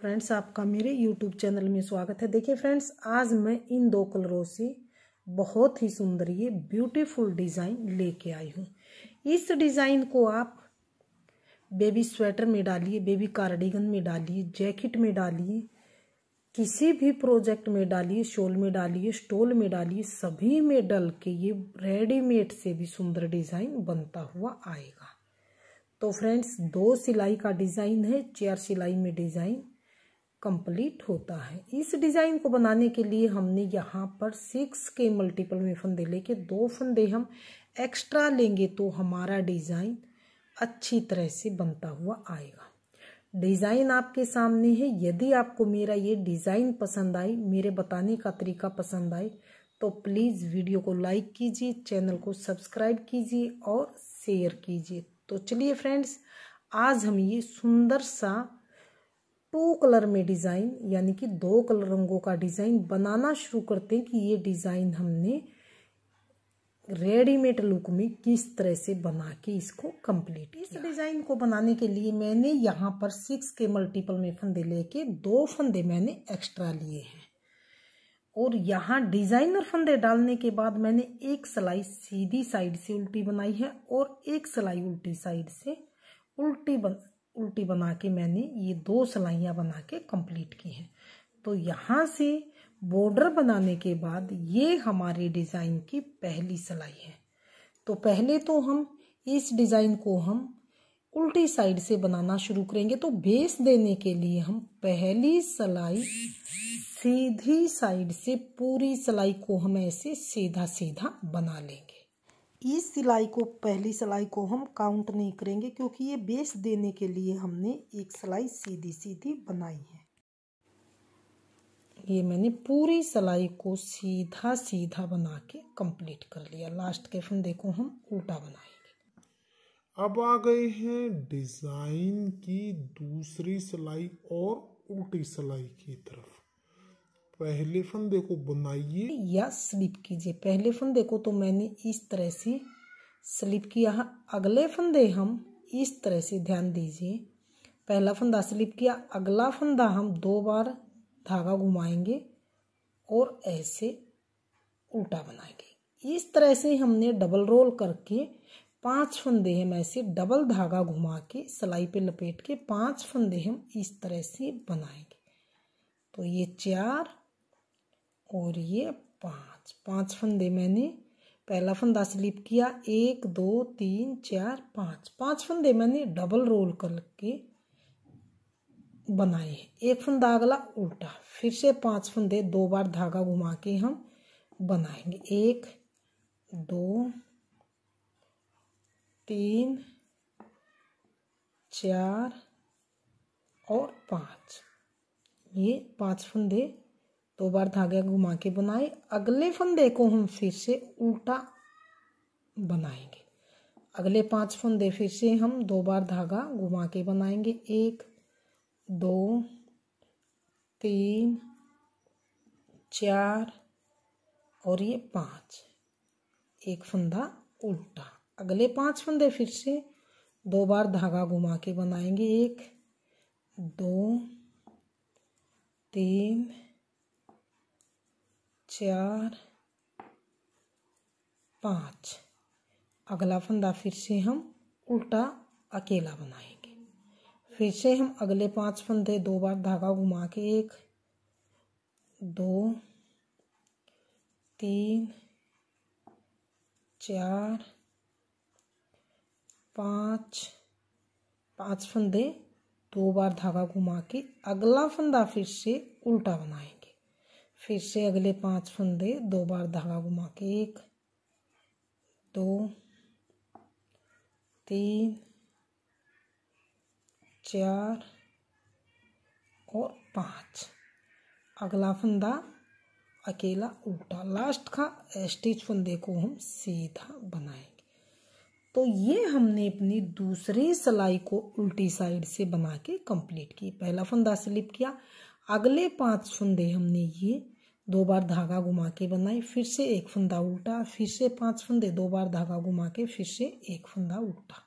friends आपका मेरे YouTube channel में स्वागत है देखिए फ्रेंड्स आज मैं इन दो कलरों से बहुत ही सुंदर ये ब्यूटीफुल डिज़ाइन लेके आई हूँ इस डिज़ाइन को आप बेबी स्वेटर में डालिए बेबी कार्डिगन में डालिए जैकेट में डालिए किसी भी प्रोजेक्ट में डालिए शोल में डालिए स्टोल में डालिए सभी में डल के ये रेडीमेड से भी सुंदर डिज़ाइन बनता हुआ आएगा तो फ्रेंड्स दो सिलाई का डिज़ाइन है चार सिलाई में डिज़ाइन कंप्लीट होता है इस डिज़ाइन को बनाने के लिए हमने यहाँ पर सिक्स के मल्टीपल में फंदे लेके दो फंदे हम एक्स्ट्रा लेंगे तो हमारा डिज़ाइन अच्छी तरह से बनता हुआ आएगा डिज़ाइन आपके सामने है यदि आपको मेरा ये डिज़ाइन पसंद आए मेरे बताने का तरीका पसंद आए तो प्लीज़ वीडियो को लाइक कीजिए चैनल को सब्सक्राइब कीजिए और शेयर कीजिए तो चलिए फ्रेंड्स आज हम ये सुंदर सा टू कलर में डिज़ाइन यानी कि दो कलर रंगों का डिज़ाइन बनाना शुरू करते हैं कि ये डिज़ाइन हमने रेडीमेड लुक में किस तरह से बना के इसको कंप्लीट इस डिज़ाइन को बनाने के लिए मैंने यहाँ पर सिक्स के मल्टीपल में फंदे लेके दो फंदे मैंने एक्स्ट्रा लिए हैं और यहाँ डिज़ाइनर फंदे डालने के बाद मैंने एक सिलाई सीधी साइड से उल्टी बनाई है और एक सिलाई उल्टी साइड से उल्टी बन उल्टी बना के मैंने ये दो सिलाइयाँ बना के कंप्लीट की हैं तो यहाँ से बॉर्डर बनाने के बाद ये हमारे डिज़ाइन की पहली सिलाई है तो पहले तो हम इस डिज़ाइन को हम उल्टी साइड से बनाना शुरू करेंगे तो बेस देने के लिए हम पहली सिलाई सीधी साइड से पूरी सिलाई को हम ऐसे सीधा सीधा बना लेंगे इस सिलाई को पहली सिलाई को हम काउंट नहीं करेंगे क्योंकि ये बेस देने के लिए हमने एक सिलाई सीधी सीधी बनाई है ये मैंने पूरी सिलाई को सीधा सीधा बना के कंप्लीट कर लिया लास्ट के फिर देखो हम उल्टा बनाएंगे अब आ गए हैं डिज़ाइन की दूसरी सिलाई और उल्टी सिलाई की तरफ पहले फंदे को बनाइए या स्लिप कीजिए पहले फंदे को तो मैंने इस तरह से स्लिप किया है अगले फंदे हम इस तरह से ध्यान दीजिए पहला फंदा स्लिप किया अगला फंदा हम दो बार धागा घुमाएंगे और ऐसे उल्टा बनाएंगे इस तरह से हमने डबल रोल करके पांच फंदे हम ऐसे डबल धागा घुमा के सिलाई पे लपेट के पांच फंदे हम इस तरह से बनाएंगे तो ये चार और ये पाँच पाँच फंदे मैंने पहला फंदा स्लिप किया एक दो तीन चार पाँच पाँच फंदे मैंने डबल रोल करके बनाए एक फंदा अगला उल्टा फिर से पांच फंदे दो बार धागा घुमा के हम बनाएंगे एक दो तीन चार और पाँच ये पांच फंदे दो बार धागे घुमा के बनाए अगले फंदे को हम फिर से उल्टा बनाएंगे अगले पांच फंदे फिर से हम दो बार धागा घुमा के बनाएंगे एक दो तीन चार और ये पाँच एक फंदा उल्टा अगले पांच फंदे फिर से दो बार धागा घुमा के बनाएंगे एक दो तीन चार पाँच अगला फंदा फिर से हम उल्टा अकेला बनाएंगे फिर से हम अगले पांच फंदे दो बार धागा घुमा के एक दो तीन चार पाँच पांच फंदे दो बार धागा घुमा के अगला फंदा फिर से उल्टा बनाएंगे फिर से अगले पांच फंदे दो बार धागा घुमा के एक दो तीन चार और पांच अगला फंदा अकेला उल्टा लास्ट का स्टिच फंदे को हम सीधा बनाएंगे तो ये हमने अपनी दूसरी सिलाई को उल्टी साइड से बना के कंप्लीट की पहला फंदा स्लिप किया अगले पांच फंदे हमने ये दो बार धागा घुमा के बनाए फिर से एक फंदा उल्टा फिर से पांच फंदे दो बार धागा घुमा के फिर से एक फंदा उल्टा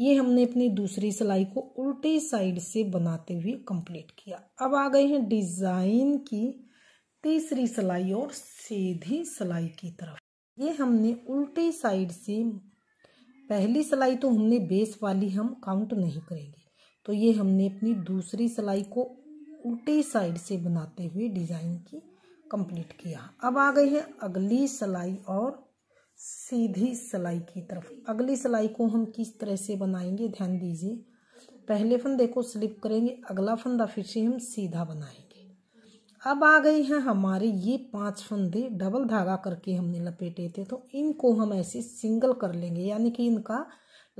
ये हमने अपनी दूसरी सिलाई को उल्टी साइड से बनाते हुए कंप्लीट किया अब आ गए हैं डिज़ाइन की तीसरी सिलाई और सीधी सिलाई की तरफ ये हमने उल्टी साइड से पहली सिलाई तो हमने बेस वाली हम काउंट नहीं करेंगे तो ये हमने अपनी दूसरी सिलाई को उल्टे साइड से बनाते हुए डिज़ाइन की कंप्लीट किया अब आ गई है अगली सिलाई और सीधी सिलाई की तरफ अगली सिलाई को हम किस तरह से बनाएंगे ध्यान दीजिए पहले फंदे को स्लिप करेंगे अगला फंदा फिर से हम सीधा बनाएंगे अब आ गए हैं हमारे ये पांच फंदे डबल धागा करके हमने लपेटे थे तो इनको हम ऐसे सिंगल कर लेंगे यानी कि इनका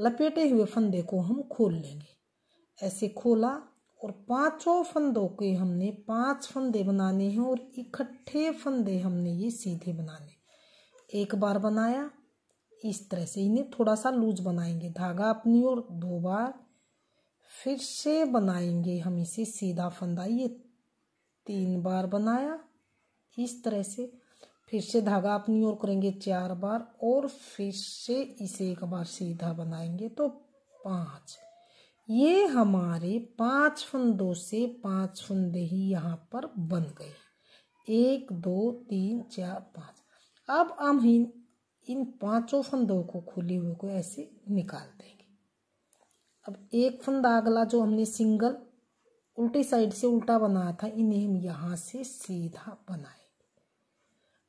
लपेटे हुए फंदे को हम खोल लेंगे ऐसे खोला और पांचों फंदों के हमने पांच फंदे बनाने हैं और इकट्ठे फंदे हमने ये सीधे बनाने एक बार बनाया इस तरह से इन्हें थोड़ा सा लूज बनाएंगे धागा अपनी ओर दो बार फिर से बनाएंगे हम इसे सीधा फंदा ये तीन बार बनाया इस तरह से फिर से धागा अपनी ओर करेंगे चार बार और फिर से इसे एक बार सीधा बनाएंगे तो पांच ये हमारे पांच फंदों से पांच फंदे ही यहाँ पर बन गए एक दो तीन चार पाँच अब हम इन इन पांचों फंदों को खुले हुए को ऐसे निकाल देंगे अब एक फंदा अगला जो हमने सिंगल उल्टी साइड से उल्टा बनाया था इन्हें हम यहाँ से सीधा बनाए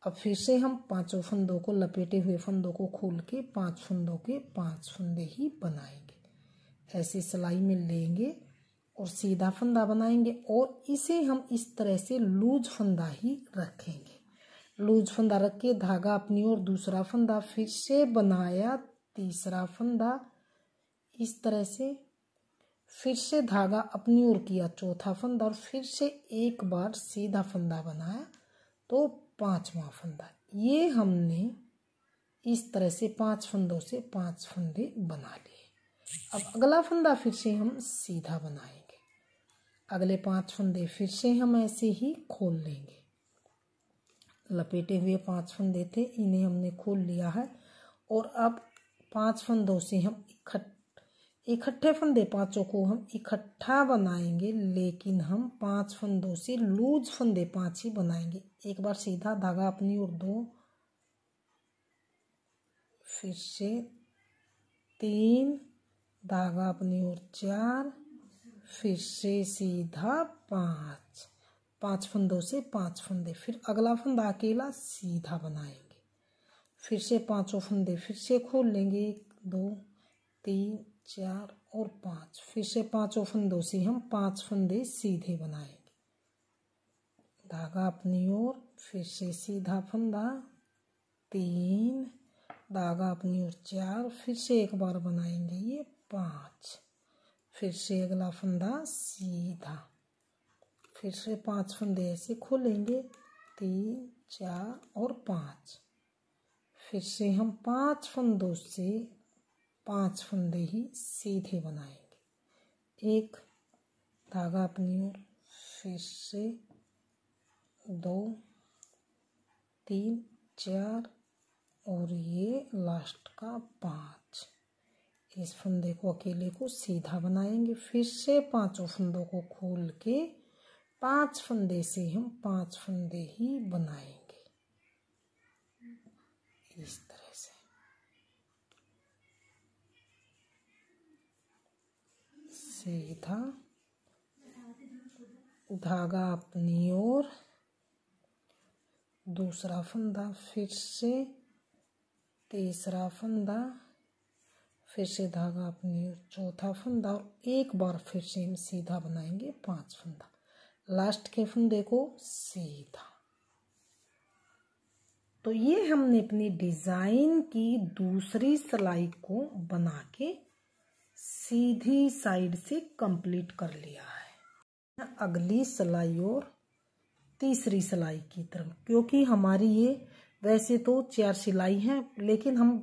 अब फिर से हम पांचों फंदों को लपेटे हुए फंदों को खोल के पांच फंदों के पांच फंदे ही बनाएंगे ऐसे सिलाई में लेंगे और सीधा फंदा बनाएंगे और इसे हम इस तरह से लूज फंदा ही रखेंगे लूज फंदा रख के धागा अपनी ओर दूसरा फंदा फिर से बनाया तीसरा फंदा इस तरह से फिर से धागा अपनी ओर किया चौथा फंदा और फिर से एक बार सीधा फंदा बनाया तो पांचवा फंदा ये हमने इस तरह से पांच फंदों से पांच फंदे बना लिए अब अगला फंदा फिर से हम सीधा बनाएंगे अगले पांच फंदे फिर से हम ऐसे ही खोल लेंगे लपेटे हुए पांच फंदे थे इन्हें हमने खोल लिया है और अब पांच फंदों से हम इकट्ठे इकट्ठे फंदे पांचों को हम इकट्ठा बनाएंगे लेकिन हम पांच फंदों से लूज फंदे पांच ही बनाएंगे एक बार सीधा धागा अपनी ओर दो फिर से तीन धागा अपनी ओर चार फिर से सीधा पाँच पांच फंदों से पांच फंदे फिर अगला फंदा अकेला सीधा बनाएंगे फिर से पांचों फंदे फिर से खोल लेंगे एक दो तीन चार और पाँच फिर से पांचों फंदों से हम पांच फंदे सीधे बनाएंगे धागा अपनी ओर फिर से सीधा फंदा तीन धागा अपनी ओर चार फिर से एक बार बनाएंगे ये पाँच फिर से अगला फंदा सीधा फिर से पांच फंदे ऐसे खोलेंगे तीन चार और पाँच फिर से हम पांच फंदों से पांच फंदे ही सीधे बनाएंगे एक धागा अपनी ओर फिर से दो तीन चार और ये लास्ट का पाँच इस फंदे को अकेले को सीधा बनाएंगे फिर से पांचों फंदों को खोल के पांच फंदे से हम पांच फंदे ही बनाएंगे इस तरह से सीधा धागा अपनी ओर दूसरा फंदा फिर से तीसरा फंदा फिर से धागा अपने चौथा फंदा और एक बार फिर से हम सीधा बनाएंगे पांच फंदा लास्ट के फंदे को सीधा तो ये हमने अपनी डिज़ाइन की दूसरी सिलाई को बना के सीधी साइड से कंप्लीट कर लिया है अगली सिलाई और तीसरी सिलाई की तरफ क्योंकि हमारी ये वैसे तो चार सिलाई हैं लेकिन हम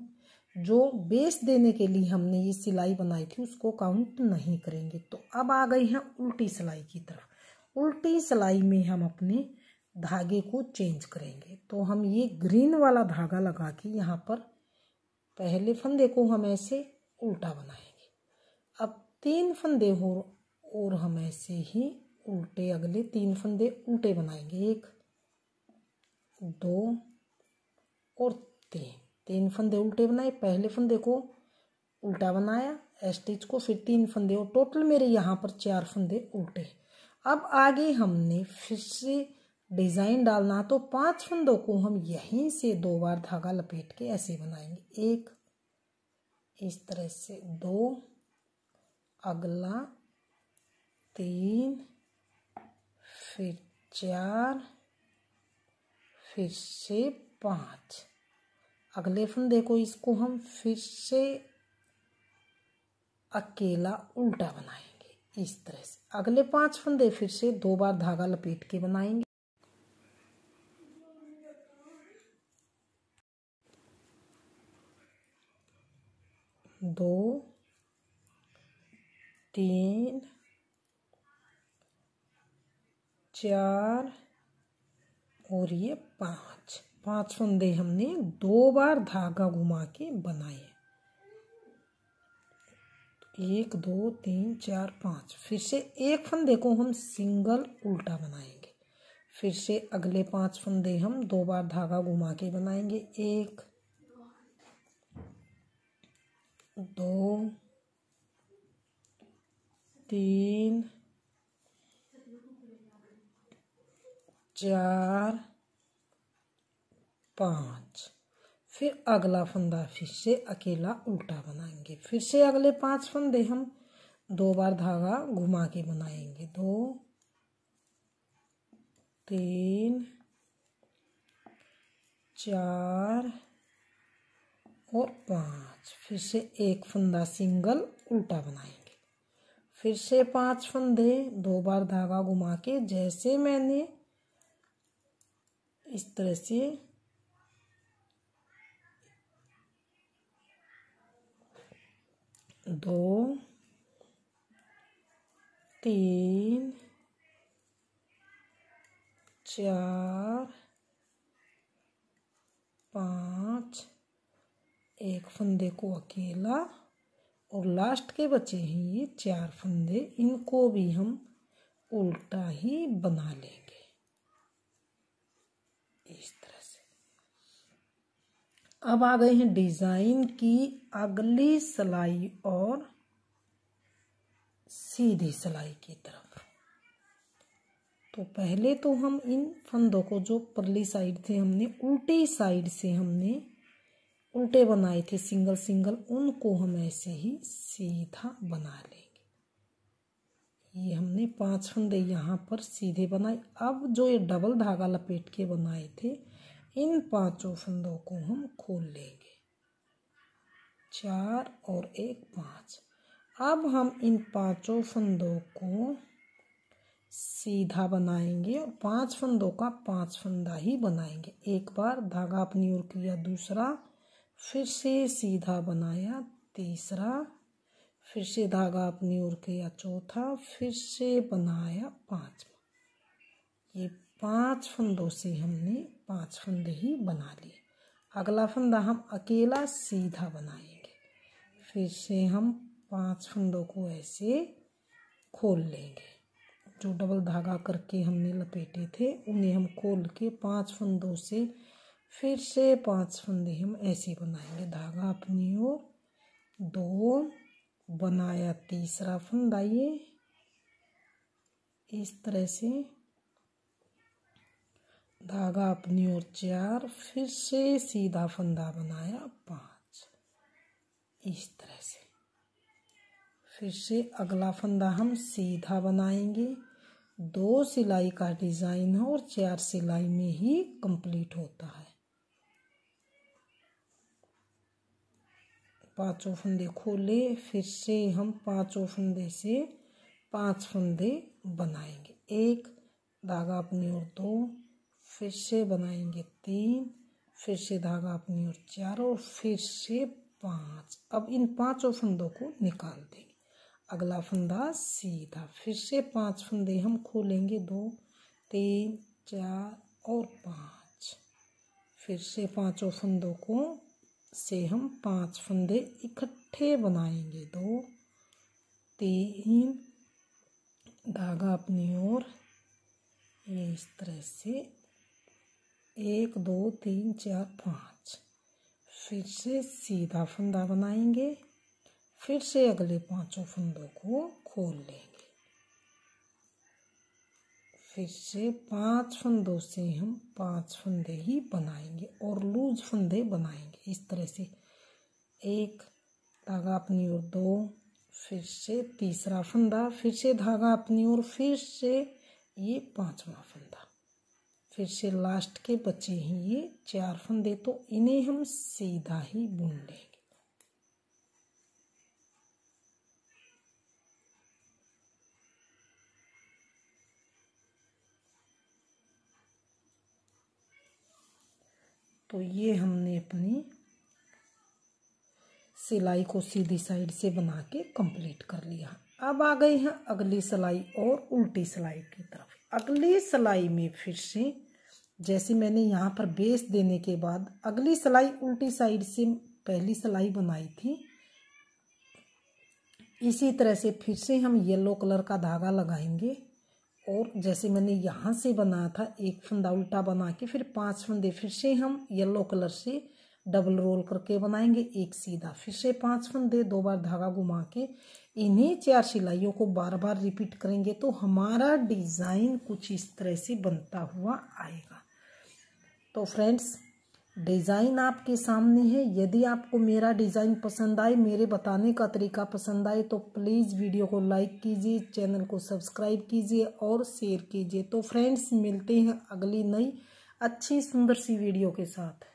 जो बेस देने के लिए हमने ये सिलाई बनाई थी उसको काउंट नहीं करेंगे तो अब आ गई हैं उल्टी सिलाई की तरफ उल्टी सिलाई में हम अपने धागे को चेंज करेंगे तो हम ये ग्रीन वाला धागा लगा के यहाँ पर पहले फंदे को हम ऐसे उल्टा बनाएंगे अब तीन फंदे हो और हम ऐसे ही उल्टे अगले तीन फंदे उल्टे बनाएंगे एक दो और तीन तीन फंदे उल्टे बनाए पहले फंदे को उल्टा बनाया एस्टिच को फिर तीन फंदे और टोटल मेरे यहाँ पर चार फंदे उल्टे अब आगे हमने फिर से डिज़ाइन डालना तो पांच फंदों को हम यहीं से दो बार धागा लपेट के ऐसे बनाएंगे एक इस तरह से दो अगला तीन फिर चार फिर से पाँच अगले फंदे देखो इसको हम फिर से अकेला उल्टा बनाएंगे इस तरह से अगले पांच फंदे फिर से दो बार धागा लपेट के बनाएंगे दो तीन चार और ये पांच पांच फंदे हमने दो बार धागा घुमा के बनाए तो एक दो तीन चार पाँच फिर से एक फंदे को हम सिंगल उल्टा बनाएंगे फिर से अगले पांच फंदे हम दो बार धागा घुमा के बनाएंगे एक दो तीन चार पाँच फिर अगला फंदा फिर से अकेला उल्टा बनाएंगे फिर से अगले पांच फंदे हम दो बार धागा घुमा के बनाएंगे दो तीन चार और पाँच फिर से एक फंदा सिंगल उल्टा बनाएंगे फिर से पांच फंदे दो बार धागा घुमा के जैसे मैंने इस तरह से दो तीन चार पाँच एक फंदे को अकेला और लास्ट के बचे हैं ये चार फंदे इनको भी हम उल्टा ही बना लेंगे इस अब आ गए हैं डिजाइन की अगली सिलाई और सीधी सिलाई की तरफ तो पहले तो हम इन फंदों को जो परली साइड थे हमने उल्टी साइड से हमने उल्टे बनाए थे सिंगल सिंगल उनको हम ऐसे ही सीधा बना लेंगे ये हमने पांच फंदे यहाँ पर सीधे बनाए अब जो ये डबल धागा लपेट के बनाए थे इन पांचों फंदों को हम खोल लेंगे चार और एक पाँच अब हम इन पांचों फंदों को सीधा बनाएंगे और पांच फंदों का पांच फंदा ही बनाएंगे एक बार धागा अपनी ओर किया दूसरा फिर से सीधा बनाया तीसरा फिर से धागा अपनी ओर किया चौथा फिर से बनाया पांचवा ये पांच फंदों से हमने पांच फंदे ही बना लिए अगला फंदा हम अकेला सीधा बनाएंगे फिर से हम पांच फंदों को ऐसे खोल लेंगे जो डबल धागा करके हमने लपेटे थे उन्हें हम खोल के पांच फंदों से फिर से पांच फंदे हम ऐसे बनाएंगे धागा अपनी ओर दो बनाया तीसरा फंदा ये इस तरह से धागा अपनी ओर चार फिर से सीधा फंदा बनाया पाँच इस तरह से फिर से अगला फंदा हम सीधा बनाएंगे दो सिलाई का डिज़ाइन है और चार सिलाई में ही कंप्लीट होता है पांचों फंदे खोले फिर से हम पांचों फंदे से पांच फंदे बनाएंगे एक धागा अपनी ओर दो फिर से बनाएंगे तीन फिर से धागा अपनी ओर चार और फिर से पाँच अब इन पांचों फंदों को निकाल देंगे अगला फंदा सीधा फिर से पांच फंदे हम खोलेंगे दो तीन चार और पाँच फिर से पांचों फंदों को से हम पांच फंदे इकट्ठे बनाएंगे दो तीन धागा अपनी ओर ये इस तरह से एक दो तीन चार पाँच फिर से सीधा फंदा बनाएंगे फिर से अगले पांचों फंदों को खोल लेंगे फिर से पांच फंदों से हम पांच फंदे ही बनाएंगे और लूज फंदे बनाएंगे इस तरह से एक धागा अपनी ओर दो फिर से तीसरा फंदा फिर से धागा अपनी ओर फिर से ये पांचवा फंदा फिर से लास्ट के बचे ही ये चार फंदे तो इन्हें हम सीधा ही बुन लेंगे तो ये हमने अपनी सिलाई को सीधी साइड से बना के कंप्लीट कर लिया अब आ गए हैं अगली सिलाई और उल्टी सिलाई की तरफ अगली सिलाई में फिर से जैसे मैंने यहाँ पर बेस देने के बाद अगली सिलाई उल्टी साइड से पहली सिलाई बनाई थी इसी तरह से फिर से हम येलो कलर का धागा लगाएंगे और जैसे मैंने यहाँ से बनाया था एक फंदा उल्टा बना के फिर पांच फंदे फिर से हम येलो कलर से डबल रोल करके बनाएंगे एक सीधा फिर से पांच फंदे दो बार धागा घुमा के इन्हीं चार सिलाइयों को बार बार रिपीट करेंगे तो हमारा डिज़ाइन कुछ इस तरह से बनता हुआ आएगा तो फ्रेंड्स डिज़ाइन आपके सामने है यदि आपको मेरा डिज़ाइन पसंद आए मेरे बताने का तरीका पसंद आए तो प्लीज़ वीडियो को लाइक कीजिए चैनल को सब्सक्राइब कीजिए और शेयर कीजिए तो फ्रेंड्स मिलते हैं अगली नई अच्छी सुंदर सी वीडियो के साथ